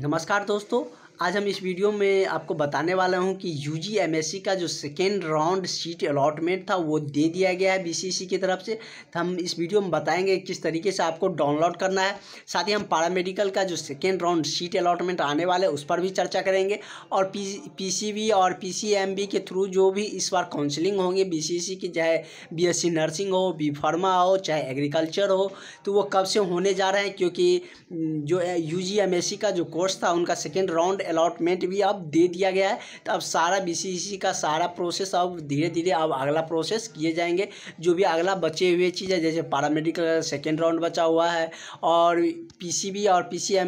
नमस्कार दोस्तों आज हम इस वीडियो में आपको बताने वाला हूं कि यू जी का जो सेकेंड राउंड सीट अलॉटमेंट था वो दे दिया गया है बी की तरफ से तो हम इस वीडियो में बताएंगे किस तरीके से आपको डाउनलोड करना है साथ ही हम पारामेडिकल का जो सेकेंड राउंड सीट अलॉटमेंट आने वाला है उस पर भी चर्चा करेंगे और पी पी और पी के थ्रू जो भी इस बार काउंसिलिंग होंगे सी की चाहे बी नर्सिंग हो बी फार्मा हो चाहे एग्रीकल्चर हो तो वो कब से होने जा रहे हैं क्योंकि जो यू जी का जो कोर्स था उनका सेकेंड राउंड अलॉटमेंट भी अब दे दिया गया है तो अब सारा बी का सारा प्रोसेस अब धीरे धीरे अब अगला प्रोसेस किए जाएंगे जो भी अगला बचे हुए चीज़ है जैसे पारा मेडिकल सेकेंड राउंड बचा हुआ है और पी और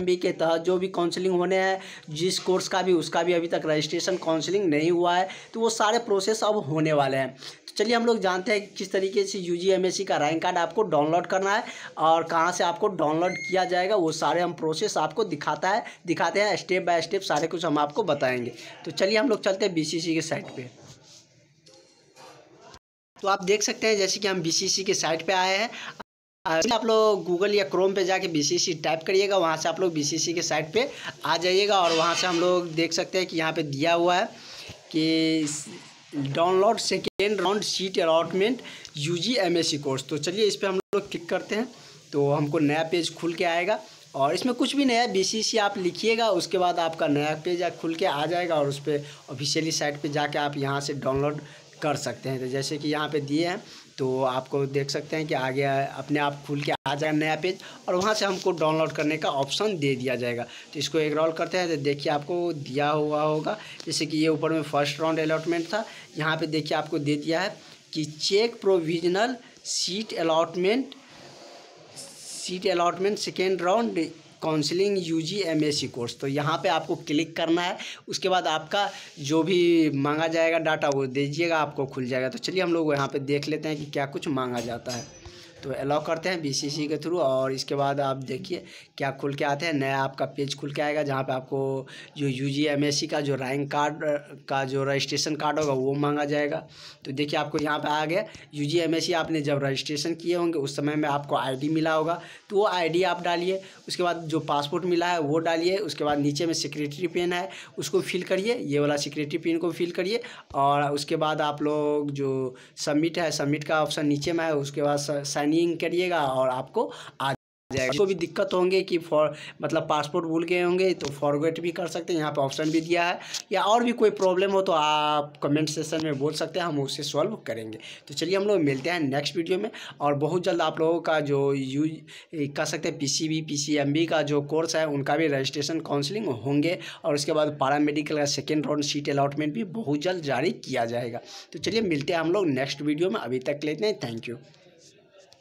पी के तहत जो भी काउंसलिंग होने हैं जिस कोर्स का भी उसका भी अभी तक रजिस्ट्रेशन काउंसलिंग नहीं हुआ है तो वो सारे प्रोसेस अब होने वाले हैं तो चलिए हम लोग जानते हैं किस तरीके से यू जी का रैंक कार्ड आपको डाउनलोड करना है और कहाँ से आपको डाउनलोड किया जाएगा वो सारे हम प्रोसेस आपको दिखाता है दिखाते हैं स्टेप बाय स्टेप सारे कुछ हम आपको बताएंगे तो चलिए हम लोग चलते हैं बी के साइट पर तो आप देख सकते हैं जैसे कि हम बी के साइट पर आए हैं आप लोग गूगल या क्रोम पे जाके सी टाइप करिएगा वहाँ से आप लोग सी के साइट पे आ जाइएगा और वहाँ से हम लोग देख सकते हैं कि यहाँ पे दिया हुआ है कि download second round seat allotment U G M S C course तो चलिए इस पर हम लोग क्लिक करते हैं तो हमको नया पेज खुल के आएगा और इसमें कुछ भी नया बी सी आप लिखिएगा उसके बाद आपका नया पेज खुल के आ जाएगा और उस पर ऑफिशियली साइट पे जाके आप यहाँ से डाउनलोड कर सकते हैं तो जैसे कि यहाँ पे दिए हैं तो आपको देख सकते हैं कि आगे अपने आप खुल के आ जाएगा नया पेज और वहाँ से हमको डाउनलोड करने का ऑप्शन दे दिया जाएगा तो इसको एक रोल करते हैं तो देखिए आपको दिया हुआ होगा जैसे कि ये ऊपर में फर्स्ट राउंड अलॉटमेंट था यहाँ पर देखिए आपको दे दिया है कि check provisional seat allotment seat allotment second round counselling S C course तो यहाँ पे आपको क्लिक करना है उसके बाद आपका जो भी मांगा जाएगा डाटा वो दीजिएगा आपको खुल जाएगा तो चलिए हम लोग यहाँ पे देख लेते हैं कि क्या कुछ मांगा जाता है तो अलाउ करते हैं बी के थ्रू और इसके बाद आप देखिए क्या खुल के आते हैं नया आपका पेज खुल के आएगा जहाँ पे आपको जो यू जी का जो रैंक कार्ड का जो रजिस्ट्रेशन कार्ड होगा वो मांगा जाएगा तो देखिए आपको यहाँ पे आ गया यू जी आपने जब रजिस्ट्रेशन किए होंगे उस समय में आपको आई मिला होगा तो वो आई आप डालिए उसके बाद जो पासपोर्ट मिला है वो डालिए उसके बाद नीचे में सिक्रेटरी पेन है उसको फिल करिए ये वाला सिक्रेटरी पेन को फिल करिए और उसके बाद आप लोग जो सबमिट है सबमिट का ऑप्शन नीचे में है उसके बाद साइन रनिंग करिएगा और आपको आ जाएगा इसको भी दिक्कत होंगे कि फॉर मतलब पासपोर्ट भूल गए होंगे तो फॉरगेट भी कर सकते हैं यहाँ पे ऑप्शन भी दिया है या और भी कोई प्रॉब्लम हो तो आप कमेंट सेशन में बोल सकते हैं हम उसे सॉल्व करेंगे तो चलिए हम लोग मिलते हैं नेक्स्ट वीडियो में और बहुत जल्द आप लोगों का जो यूज कर सकते हैं एम बी का जो कोर्स है उनका भी रजिस्ट्रेशन काउंसिलिंग होंगे और उसके बाद पारा मेडिकल का सेकेंड राउंड सीट अलाटमेंट भी बहुत जल्द जारी किया जाएगा तो चलिए मिलते हैं हम लोग नेक्स्ट वीडियो में अभी तक लेते हैं थैंक यू